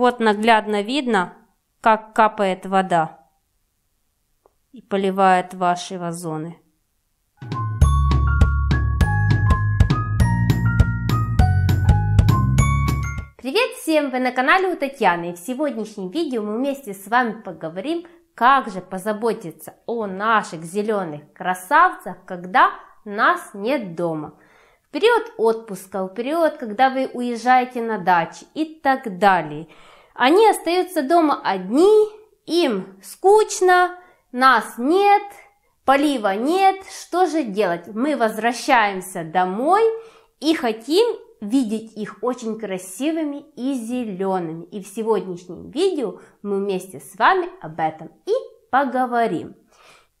Вот наглядно видно, как капает вода и поливает ваши вазоны. Привет всем! Вы на канале у Татьяны и в сегодняшнем видео мы вместе с вами поговорим, как же позаботиться о наших зеленых красавцах, когда нас нет дома период отпуска, в период, когда вы уезжаете на дачу и так далее. Они остаются дома одни, им скучно, нас нет, полива нет, что же делать? Мы возвращаемся домой и хотим видеть их очень красивыми и зелеными. И в сегодняшнем видео мы вместе с вами об этом и поговорим.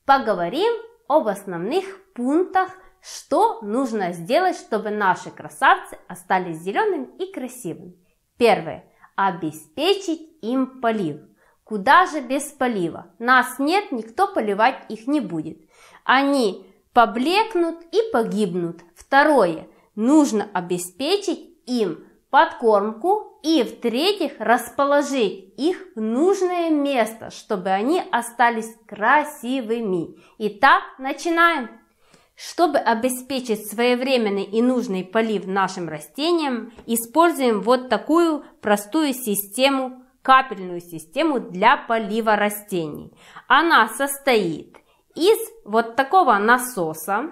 Поговорим об основных пунктах – что нужно сделать, чтобы наши красавцы остались зелеными и красивыми? Первое. Обеспечить им полив. Куда же без полива? Нас нет, никто поливать их не будет. Они поблекнут и погибнут. Второе. Нужно обеспечить им подкормку и, в-третьих, расположить их в нужное место, чтобы они остались красивыми. Итак, начинаем! Чтобы обеспечить своевременный и нужный полив нашим растениям, используем вот такую простую систему, капельную систему для полива растений. Она состоит из вот такого насоса,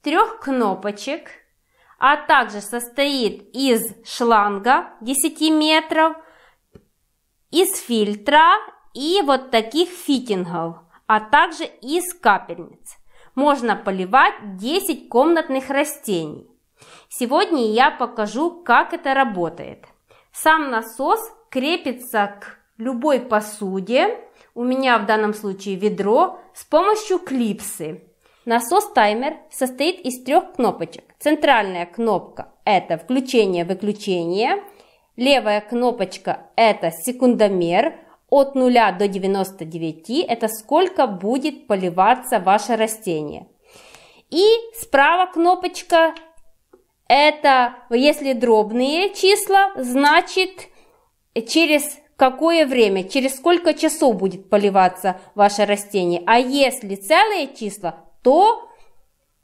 трех кнопочек, а также состоит из шланга 10 метров, из фильтра и вот таких фитингов, а также из капельниц можно поливать 10 комнатных растений. Сегодня я покажу, как это работает. Сам насос крепится к любой посуде, у меня в данном случае ведро, с помощью клипсы. Насос-таймер состоит из трех кнопочек. Центральная кнопка – это включение-выключение, левая кнопочка – это секундомер, от 0 до 99 это сколько будет поливаться ваше растение. И справа кнопочка это если дробные числа, значит через какое время, через сколько часов будет поливаться ваше растение. А если целые числа, то,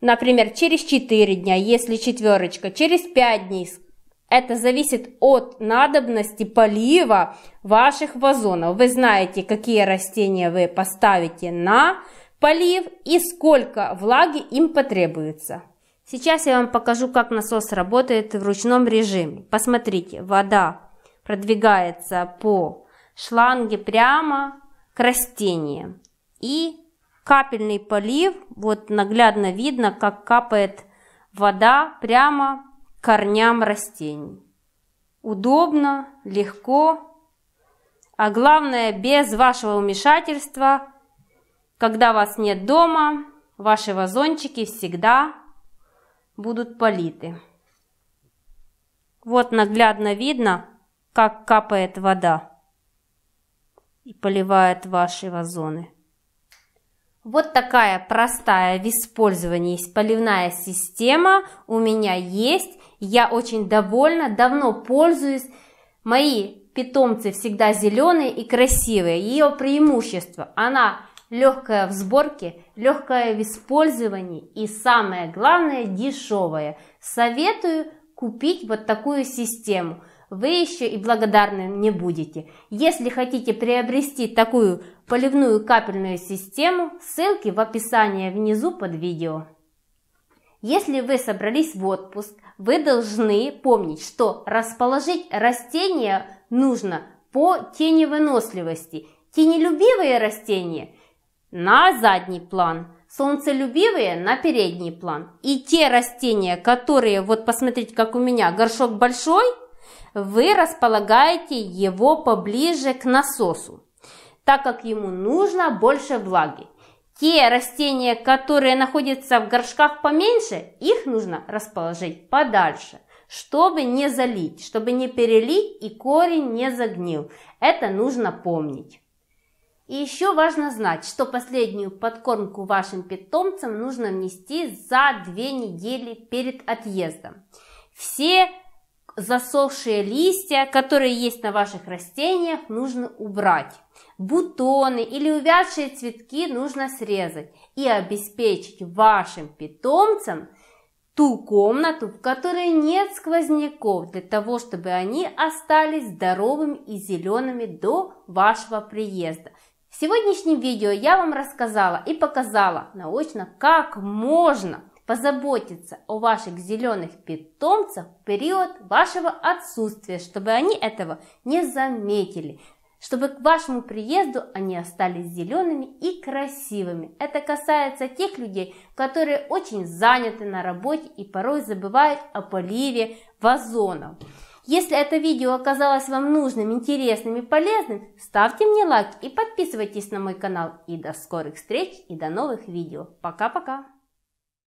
например, через 4 дня, если четверочка, через 5 дней, это зависит от надобности полива ваших вазонов. Вы знаете, какие растения вы поставите на полив и сколько влаги им потребуется. Сейчас я вам покажу, как насос работает в ручном режиме. Посмотрите, вода продвигается по шланге прямо к растениям. И капельный полив, вот наглядно видно, как капает вода прямо корням растений. Удобно, легко, а главное, без вашего вмешательства, когда вас нет дома, ваши вазончики всегда будут политы. Вот наглядно видно, как капает вода и поливает ваши вазоны. Вот такая простая в использовании поливная система у меня есть, я очень довольна, давно пользуюсь. Мои питомцы всегда зеленые и красивые. Ее преимущество, она легкая в сборке, легкая в использовании и самое главное дешевая. Советую купить вот такую систему. Вы еще и благодарны не будете. Если хотите приобрести такую поливную капельную систему, ссылки в описании внизу под видео. Если вы собрались в отпуск, вы должны помнить, что расположить растения нужно по теневыносливости. Тенелюбивые растения на задний план, солнцелюбивые на передний план. И те растения, которые, вот посмотрите, как у меня, горшок большой, вы располагаете его поближе к насосу, так как ему нужно больше влаги. Те растения, которые находятся в горшках поменьше, их нужно расположить подальше, чтобы не залить, чтобы не перелить и корень не загнил. Это нужно помнить. И еще важно знать, что последнюю подкормку вашим питомцам нужно внести за две недели перед отъездом. Все засохшие листья, которые есть на ваших растениях, нужно убрать. Бутоны или увядшие цветки нужно срезать и обеспечить вашим питомцам ту комнату, в которой нет сквозняков, для того, чтобы они остались здоровыми и зелеными до вашего приезда. В сегодняшнем видео я вам рассказала и показала научно, как можно позаботиться о ваших зеленых питомцах в период вашего отсутствия, чтобы они этого не заметили, чтобы к вашему приезду они остались зелеными и красивыми. Это касается тех людей, которые очень заняты на работе и порой забывают о поливе вазонов. Если это видео оказалось вам нужным, интересным и полезным, ставьте мне лайк и подписывайтесь на мой канал. И до скорых встреч и до новых видео. Пока-пока!